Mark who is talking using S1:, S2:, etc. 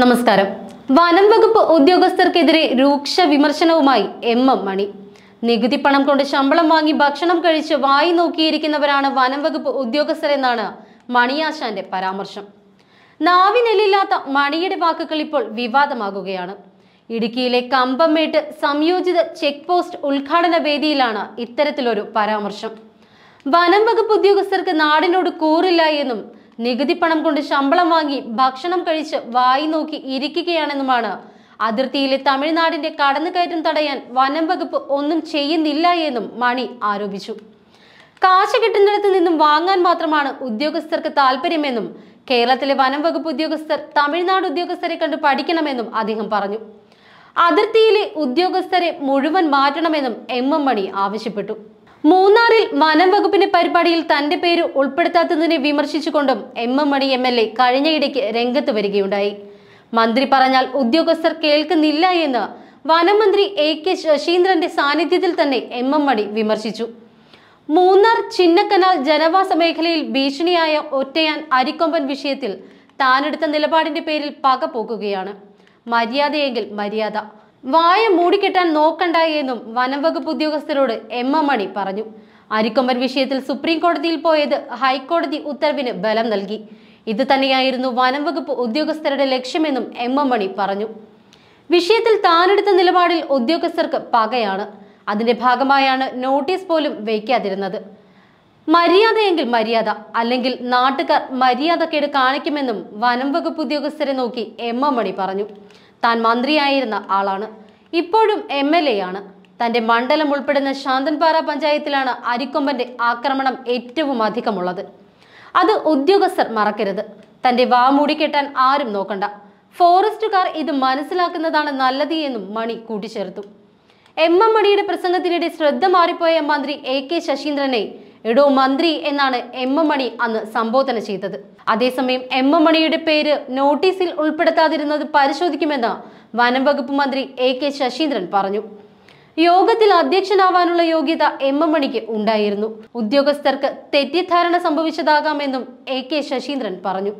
S1: നമസ്കാരം വനം വകുപ്പ് ഉദ്യോഗസ്ഥർക്കെതിരെ രൂക്ഷ വിമർശനവുമായി എം എം മണി നികുതി പണം കൊണ്ട് ശമ്പളം വാങ്ങി ഭക്ഷണം കഴിച്ച് വായി നോക്കിയിരിക്കുന്നവരാണ് വനം വകുപ്പ് ഉദ്യോഗസ്ഥരെന്നാണ് മണിയാശാന്റെ പരാമർശം നാവിനെല്ലില്ലാത്ത മണിയുടെ വാക്കുകൾ ഇപ്പോൾ വിവാദമാകുകയാണ് ഇടുക്കിയിലെ കമ്പമേട്ട് സംയോജിത ചെക്ക് പോസ്റ്റ് ഉദ്ഘാടന വേദിയിലാണ് ഇത്തരത്തിലൊരു പരാമർശം വനം വകുപ്പ് ഉദ്യോഗസ്ഥർക്ക് നാടിനോട് കൂറില്ല എന്നും നികുതി പണം കൊണ്ട് ശമ്പളം വാങ്ങി ഭക്ഷണം കഴിച്ച് വായി നോക്കി ഇരിക്കുകയാണെന്നുമാണ് അതിർത്തിയിലെ തമിഴ്നാടിന്റെ കടന്നുകയറ്റം തടയാൻ വനം വകുപ്പ് ഒന്നും ചെയ്യുന്നില്ല എന്നും മണി ആരോപിച്ചു കാശ് കിട്ടുന്നിടത്ത് നിന്നും വാങ്ങാൻ മാത്രമാണ് ഉദ്യോഗസ്ഥർക്ക് താല്പര്യമെന്നും കേരളത്തിലെ വനം വകുപ്പ് ഉദ്യോഗസ്ഥർ തമിഴ്നാട് ഉദ്യോഗസ്ഥരെ കണ്ട് പഠിക്കണമെന്നും അദ്ദേഹം പറഞ്ഞു അതിർത്തിയിലെ ഉദ്യോഗസ്ഥരെ മുഴുവൻ മാറ്റണമെന്നും എം എം മണി ആവശ്യപ്പെട്ടു മൂന്നാറിൽ വനം വകുപ്പിന്റെ പരിപാടിയിൽ തന്റെ പേര് ഉൾപ്പെടുത്താത്തതിനെ വിമർശിച്ചുകൊണ്ടും M M Mani M L A കഴിഞ്ഞയിടയ്ക്ക് രംഗത്ത് വരികയുണ്ടായി മന്ത്രി പറഞ്ഞാൽ ഉദ്യോഗസ്ഥർ കേൾക്കുന്നില്ല എന്ന് വനമന്ത്രി എ കെ ശശീന്ദ്രന്റെ സാന്നിധ്യത്തിൽ തന്നെ എം എം മണി വിമർശിച്ചു മൂന്നാർ ചിന്നക്കനാൽ ജനവാസ മേഖലയിൽ ഭീഷണിയായ ഒറ്റയാൻ അരിക്കൊമ്പൻ വിഷയത്തിൽ താനെടുത്ത നിലപാടിന്റെ പേരിൽ പക പോക്കുകയാണ് മര്യാദയെങ്കിൽ മര്യാദ വായ മൂടിക്കെട്ടാൻ നോക്കണ്ട എന്നും വനംവകുപ്പ് ഉദ്യോഗസ്ഥരോട് എം എം മണി പറഞ്ഞു അരിക്കൊമ്പൻ വിഷയത്തിൽ സുപ്രീം കോടതിയിൽ പോയത് ഹൈക്കോടതി ഉത്തരവിന് ബലം നൽകി ഇത് തന്നെയായിരുന്നു വനംവകുപ്പ് ഉദ്യോഗസ്ഥരുടെ ലക്ഷ്യമെന്നും എം എം മണി പറഞ്ഞു വിഷയത്തിൽ താനെടുത്ത നിലപാടിൽ ഉദ്യോഗസ്ഥർക്ക് പകയാണ് അതിന്റെ ഭാഗമായാണ് നോട്ടീസ് പോലും വയ്ക്കാതിരുന്നത് മര്യാദയെങ്കിൽ മര്യാദ അല്ലെങ്കിൽ നാട്ടുകാർ മര്യാദക്കേട് കാണിക്കുമെന്നും വനംവകുപ്പ് ഉദ്യോഗസ്ഥരെ നോക്കി എം എം മണി പറഞ്ഞു താൻ മന്ത്രിയായിരുന്ന ആളാണ് ഇപ്പോഴും എം എൽ എ ആണ് തന്റെ മണ്ഡലം ഉൾപ്പെടുന്ന ശാന്തൻപാറ പഞ്ചായത്തിലാണ് അരിക്കൊമ്പന്റെ ആക്രമണം ഏറ്റവും അധികമുള്ളത് അത് ഉദ്യോഗസ്ഥർ മറക്കരുത് തന്റെ വാ മൂടിക്കെട്ടാൻ ആരും നോക്കണ്ട ഫോറസ്റ്റുകാർ ഇത് മനസ്സിലാക്കുന്നതാണ് നല്ലത് എന്നും മണി കൂട്ടിച്ചേർത്തു എം എം മണിയുടെ പ്രസംഗത്തിനിടെ ശ്രദ്ധ മാറിപ്പോയ മന്ത്രി എ കെ ശശീന്ദ്രനെ എടോ മന്ത്രി എന്നാണ് എം എം മണി അന്ന് സംബോധന ചെയ്തത് അതേസമയം എം എം മണിയുടെ പേര് നോട്ടീസിൽ ഉൾപ്പെടുത്താതിരുന്നത് പരിശോധിക്കുമെന്ന് വനം വകുപ്പ് മന്ത്രി എ കെ ശശീന്ദ്രൻ പറഞ്ഞു യോഗത്തിൽ അധ്യക്ഷനാവാനുള്ള യോഗ്യത എം എം മണിക്ക് ഉണ്ടായിരുന്നു ഉദ്യോഗസ്ഥർക്ക് തെറ്റിദ്ധാരണ സംഭവിച്ചതാകാമെന്നും എ കെ ശശീന്ദ്രൻ പറഞ്ഞു